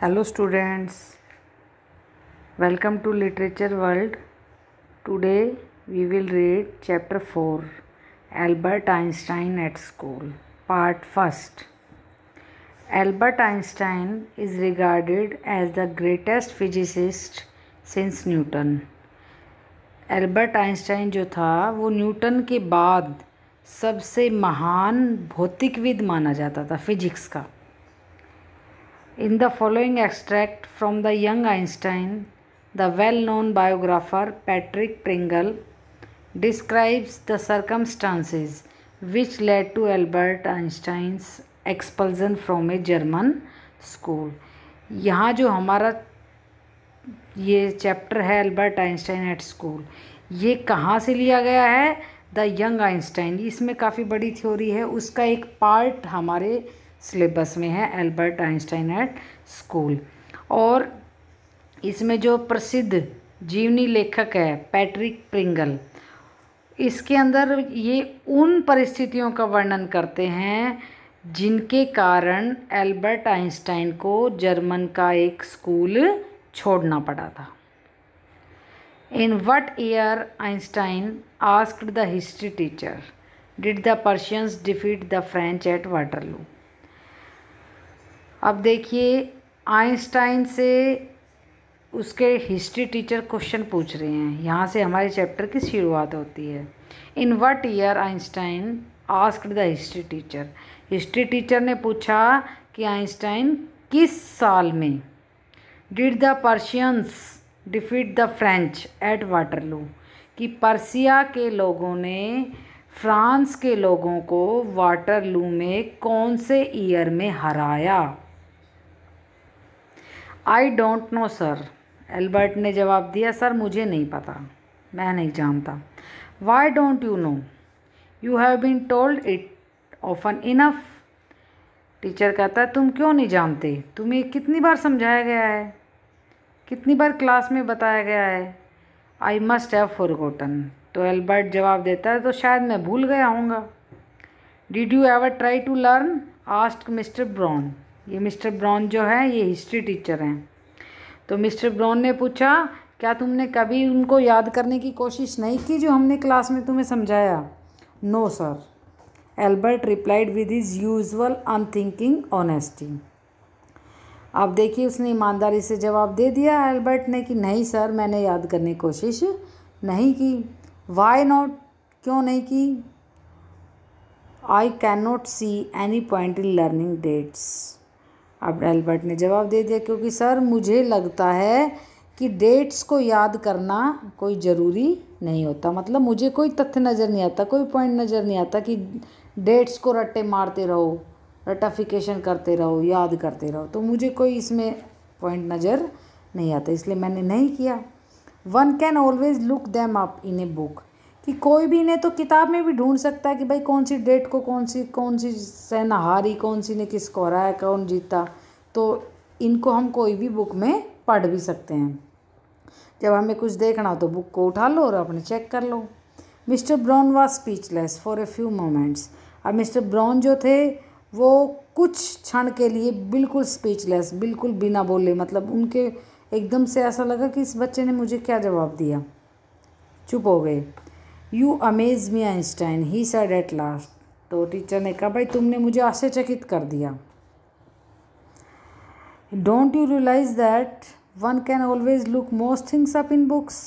Hello students welcome to literature world today we will read chapter four Albert Einstein at school part first Albert Einstein is regarded as the greatest physicist since Newton Albert Einstein जो था वो Newton के बाद सबसे महान भौतिकविद माना जाता था फिजिक्स का In the following extract from the young Einstein, the well known biographer Patrick Pringle describes the circumstances which led to Albert Einstein's expulsion from a German school. yahan jo hamara ye chapter hai albert einstein at school ये कहाँ से लिया गया है the young Einstein इसमें काफ़ी बड़ी theory है उसका एक पार्ट हमारे सिलेबस में है एल्बर्ट आइंस्टाइन एट स्कूल और इसमें जो प्रसिद्ध जीवनी लेखक है पैट्रिक प्रिंगल इसके अंदर ये उन परिस्थितियों का वर्णन करते हैं जिनके कारण एल्बर्ट आइंस्टाइन को जर्मन का एक स्कूल छोड़ना पड़ा था in what year Einstein asked the history teacher did the Persians defeat the French at Waterloo अब देखिए आइंस्टाइन से उसके हिस्ट्री टीचर क्वेश्चन पूछ रहे हैं यहाँ से हमारे चैप्टर की शुरुआत होती है in what year Einstein asked the history teacher history teacher ने पूछा कि आइंस्टाइन किस साल में did the Persians defeat the French at Waterloo कि पर्सिया के लोगों ने फ्रांस के लोगों को वाटरलू में कौन से ईयर में हराया I don't know sir Albert ने जवाब दिया सर मुझे नहीं पता मैं नहीं जानता why don't you know you have been told it often enough teacher कहता है तुम क्यों नहीं जानते तुम्हें कितनी बार समझाया गया है कितनी बार क्लास में बताया गया है आई मस्ट हैव गोटन तो एल्बर्ट जवाब देता है तो शायद मैं भूल गया हूँगा did you ever try to learn asked Mr Brown ये मिस्टर ब्राउन जो है ये हिस्ट्री टीचर हैं तो मिस्टर ब्राउन ने पूछा क्या तुमने कभी उनको याद करने की कोशिश नहीं की जो हमने क्लास में तुम्हें समझाया no sir Albert replied with his usual unthinking honesty आप देखिए उसने ईमानदारी से जवाब दे दिया एल्बर्ट ने कि नहीं सर मैंने याद करने की कोशिश नहीं की वाई नॉट क्यों नहीं की I can not see any point in learning dates अब एल्बर्ट ने जवाब दे दिया क्योंकि सर मुझे लगता है कि डेट्स को याद करना कोई ज़रूरी नहीं होता मतलब मुझे कोई तथ्य नज़र नहीं आता कोई पॉइंट नज़र नहीं आता कि डेट्स को रट्टे मारते रहो रटाफिकेशन करते रहो याद करते रहो तो मुझे कोई इसमें पॉइंट नज़र नहीं आता इसलिए मैंने नहीं किया one can always look them up in a book कि कोई भी ने तो किताब में भी ढूंढ सकता है कि भाई कौन सी डेट को कौन सी कौन सी सैन हारी कौन सी ने किसको हराया कौन जीता तो इनको हम कोई भी बुक में पढ़ भी सकते हैं जब हमें कुछ देखना हो तो बुक को उठा लो और अपने चेक कर लो Mister Brown was speechless for a few moments अब मिस्टर ब्राउन जो थे वो कुछ क्षण के लिए बिल्कुल स्पीचलेस बिल्कुल बिना बोले मतलब उनके एकदम से ऐसा लगा कि इस बच्चे ने मुझे क्या जवाब दिया चुप हो गए you amaze me Einstein he said at last तो टीचर ने कहा भाई तुमने मुझे आश्चर्यचकित कर दिया don't you realise that one can always look most things up in books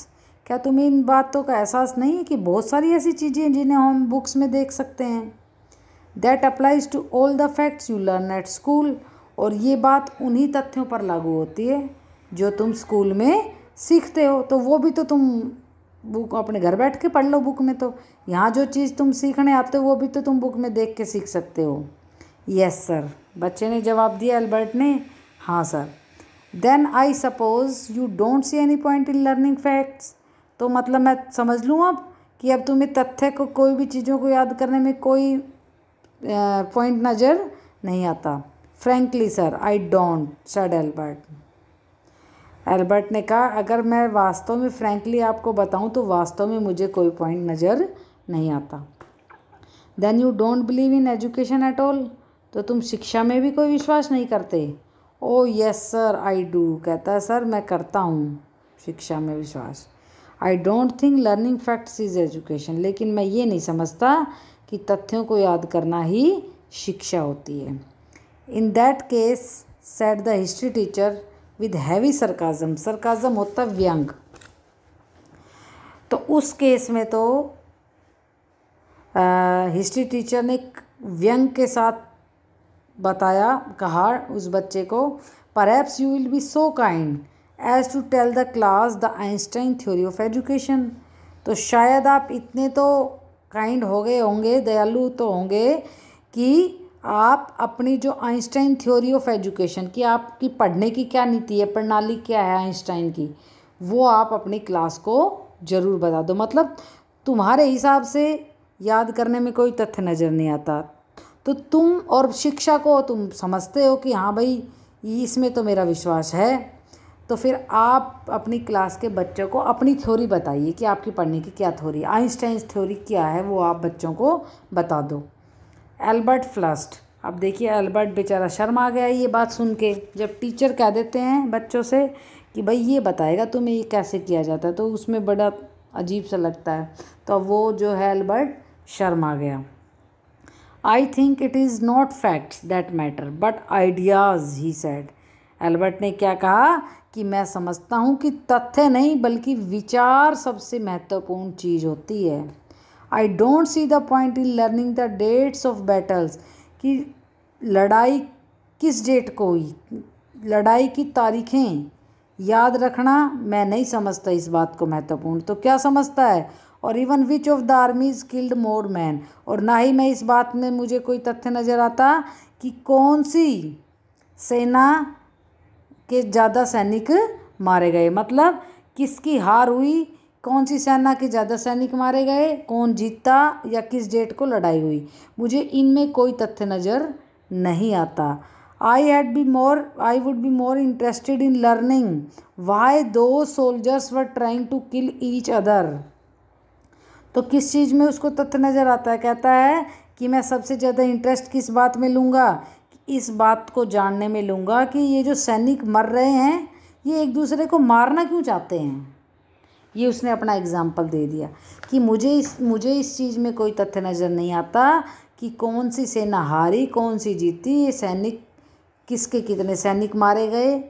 क्या तुम्हें इन बातों का एहसास नहीं है कि बहुत सारी ऐसी चीज़ें हैं जिन्हें हम बुक्स में देख सकते हैं that applies to all the facts you learn at school और ये बात उन्हीं तथ्यों पर लागू होती है जो तुम स्कूल में सीखते हो तो वो भी तो तुम बुक अपने घर बैठ के पढ़ लो बुक में तो यहाँ जो चीज़ तुम सीखने आते हो वो भी तो तुम बुक में देख के सीख सकते हो यस सर बच्चे ने जवाब दिया अल्बर्ट ने हाँ sir then I suppose you don't see any point in learning facts तो मतलब मैं समझ लूँ अब कि अब तुम्हें तथ्य को कोई भी चीज़ों को याद करने में कोई पॉइंट नज़र नहीं आता frankly sir I don't said Albert Albert ने कहा अगर मैं वास्तव में फ्रैंकली आपको बताऊं तो वास्तव में मुझे कोई पॉइंट नज़र नहीं आता then you don't believe in education at all तो तुम शिक्षा में भी कोई विश्वास नहीं करते oh yes sir I do कहता है सर मैं करता हूँ शिक्षा में विश्वास I don't think learning facts is education लेकिन मैं ये नहीं समझता कि तथ्यों को याद करना ही शिक्षा होती है in that case said the history teacher with heavy sarcasm sarcasm होता व्यंग तो उस केस में तो हिस्ट्री टीचर ने व्यंग के साथ बताया कहा उस बच्चे को perhaps you will be so kind as to tell the class the Einstein theory of education तो शायद आप इतने तो काइंड हो गए होंगे दयालु तो होंगे कि आप अपनी जो आइंस्टाइन थ्योरी ऑफ एजुकेशन की आपकी पढ़ने की क्या नीति है प्रणाली क्या है आइंस्टाइन की वो आप अपनी क्लास को ज़रूर बता दो मतलब तुम्हारे हिसाब से याद करने में कोई तथ्य नज़र नहीं आता तो तुम और शिक्षा को तुम समझते हो कि हाँ भाई इसमें तो मेरा विश्वास है तो फिर आप अपनी क्लास के बच्चों को अपनी थ्योरी बताइए कि आपकी पढ़ने की क्या थ्योरी आइंस्टाइन थ्योरी क्या है वो आप बच्चों को बता दो एल्बर्ट फ्लस्ट अब देखिए एल्बर्ट बेचारा शर्म आ गया ये बात सुन के जब टीचर कह देते हैं बच्चों से कि भाई ये बताएगा तुम्हें ये कैसे किया जाता है तो उसमें बड़ा अजीब सा लगता है तो वो जो है एल्बर्ट शर्म आ गया I think it is not facts that matter but ideas he said Albert ने क्या कहा कि मैं समझता हूँ कि तथ्य नहीं बल्कि विचार सबसे महत्वपूर्ण चीज़ होती है I don't see the point in learning the dates of battles कि लड़ाई किस डेट को हुई लड़ाई की तारीखें याद रखना मैं नहीं समझता इस बात को महत्वपूर्ण तो क्या समझता है और even which of the is killed more man और ना ही मैं इस बात में मुझे कोई तथ्य नज़र आता कि कौन सी सेना के ज़्यादा सैनिक मारे गए मतलब किसकी हार हुई कौन सी सेना के ज़्यादा सैनिक मारे गए कौन जीता या किस डेट को लड़ाई हुई मुझे इनमें कोई तथ्य नज़र नहीं आता I had be more I would be more interested in learning why two soldiers were trying to kill each other तो किस चीज़ में उसको तथ्य नज़र आता है कहता है कि मैं सबसे ज़्यादा इंटरेस्ट किस बात में लूँगा इस बात को जानने में लूँगा कि ये जो सैनिक मर रहे हैं ये एक दूसरे को मारना क्यों चाहते हैं ये उसने अपना एग्ज़ाम्पल दे दिया कि मुझे इस मुझे इस चीज़ में कोई तथ्य नज़र नहीं आता कि कौन सी सेना हारी कौन सी जीती ये सैनिक किसके कितने सैनिक मारे गए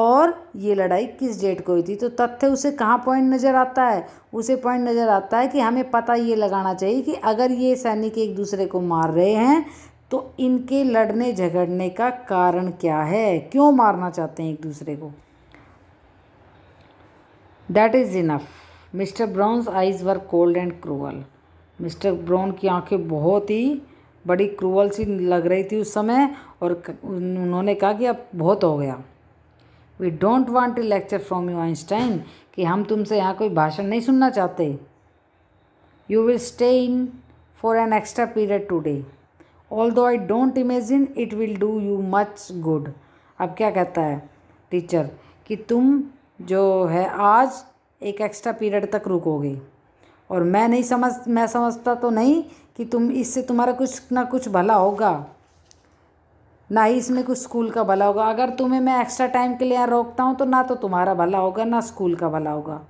और ये लड़ाई किस डेट को हुई थी तो तथ्य उसे कहाँ पॉइंट नज़र आता है उसे पॉइंट नज़र आता है कि हमें पता ये लगाना चाहिए कि अगर ये सैनिक एक दूसरे को मार रहे हैं तो इनके लड़ने झगड़ने का कारण क्या है क्यों मारना चाहते हैं एक दूसरे को that is enough Mister Brown's eyes were cold and cruel Mister Brown की आंखें बहुत ही बड़ी क्रूअल सी लग रही थी उस समय और उन्होंने कहा कि अब बहुत हो गया we don't want a lecture from you Einstein कि हम तुमसे यहाँ कोई भाषण नहीं सुनना चाहते you will stay in for an extra period today although I don't imagine it will do you much good अब क्या कहता है टीचर कि तुम जो है आज एक एक्स्ट्रा पीरियड तक रुकोगे और मैं नहीं समझ मैं समझता तो नहीं कि तुम इससे तुम्हारा कुछ ना कुछ भला होगा ना ही इसमें कुछ स्कूल का भला होगा अगर तुम्हें मैं एक्स्ट्रा टाइम के लिए यहाँ रोकता हूँ तो ना तो तुम्हारा भला होगा ना स्कूल का भला होगा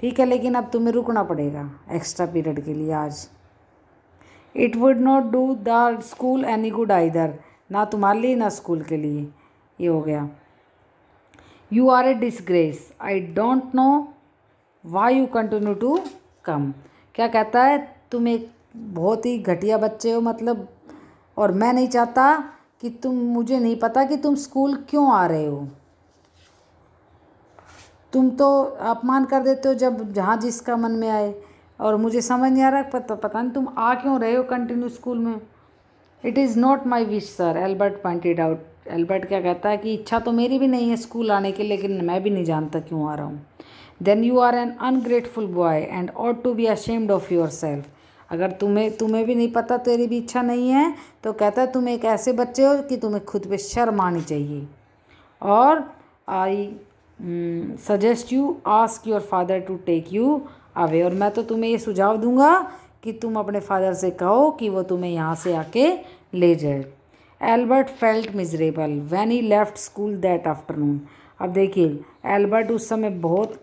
ठीक है लेकिन अब तुम्हें रुकना पड़ेगा एक्स्ट्रा पीरियड के लिए आज it would not do the school any good either ना तुम्हारे लिए ना स्कूल के लिए ये हो गया you are a disgrace I don't know why you continue to come क्या कहता है तुम एक बहुत ही घटिया बच्चे हो मतलब और मैं नहीं चाहता कि तुम मुझे नहीं पता कि तुम स्कूल क्यों आ रहे हो तुम तो अपमान कर देते हो जब जहाँ जिसका मन में आए और मुझे समझ नहीं आ रहा पता पता नहीं तुम आ क्यों रहे हो कंटिन्यू स्कूल में it is not my wish sir Albert pointed out Albert क्या कहता है कि इच्छा तो मेरी भी नहीं है स्कूल आने की लेकिन मैं भी नहीं जानता क्यों आ रहा हूँ then you are an ungrateful boy and ought to be ashamed of yourself अगर तुम्हें तुम्हें भी नहीं पता तेरी भी इच्छा नहीं है तो कहता है तुम एक ऐसे बच्चे हो कि तुम्हें खुद पे शर्म आनी चाहिए और I suggest you ask your father to take you away और मैं तो तुम्हें ये सुझाव दूंगा कि तुम अपने फादर से कहो कि वो तुम्हें यहाँ से आके ले जाए Albert felt miserable when he left school that afternoon अब देखिए एल्बर्ट उस समय बहुत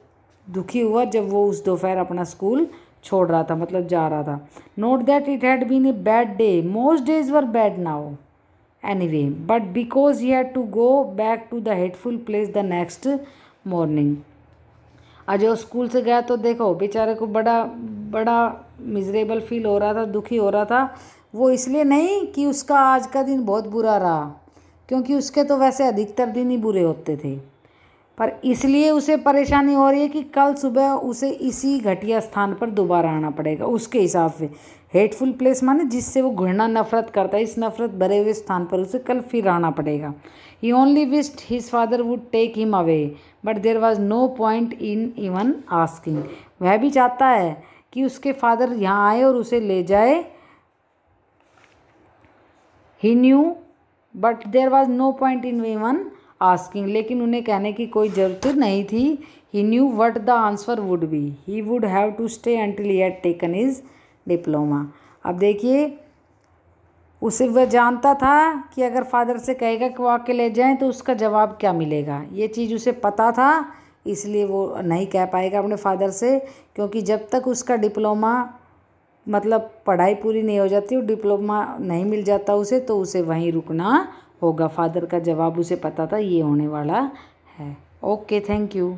दुखी हुआ जब वो उस दोपहर अपना स्कूल छोड़ रहा था मतलब जा रहा था not that it had been a bad day most days were bad now anyway but because he had to go back to the hateful place the next morning आज वो स्कूल से गया तो देखो बेचारे को बड़ा बड़ा मिजरेबल फील हो रहा था दुखी हो रहा था वो इसलिए नहीं कि उसका आज का दिन बहुत बुरा रहा क्योंकि उसके तो वैसे अधिकतर दिन ही बुरे होते थे पर इसलिए उसे परेशानी हो रही है कि कल सुबह उसे इसी घटिया स्थान पर दोबारा आना पड़ेगा उसके हिसाब से हेटफुल प्लेस माने जिससे वो घृणा नफरत करता है इस नफरत भरे हुए स्थान पर उसे कल फिर आना पड़ेगा he only wished his father would take him away but there was no point in even asking वह भी चाहता है कि उसके फादर यहाँ आए और उसे ले जाए he knew but there was no point in even asking लेकिन उन्हें कहने की कोई ज़रूरत नहीं थी he knew what the answer would be he would have to stay until he had taken his diploma अब देखिए उसे वह जानता था कि अगर फादर से कहेगा कि वो आके ले जाएं तो उसका जवाब क्या मिलेगा ये चीज़ उसे पता था इसलिए वो नहीं कह पाएगा अपने फादर से क्योंकि जब तक उसका डिप्लोमा मतलब पढ़ाई पूरी नहीं हो जाती और डिप्लोमा नहीं मिल जाता उसे तो उसे वहीं रुकना होगा फादर का जवाब उसे पता था ये होने वाला है ओके थैंक यू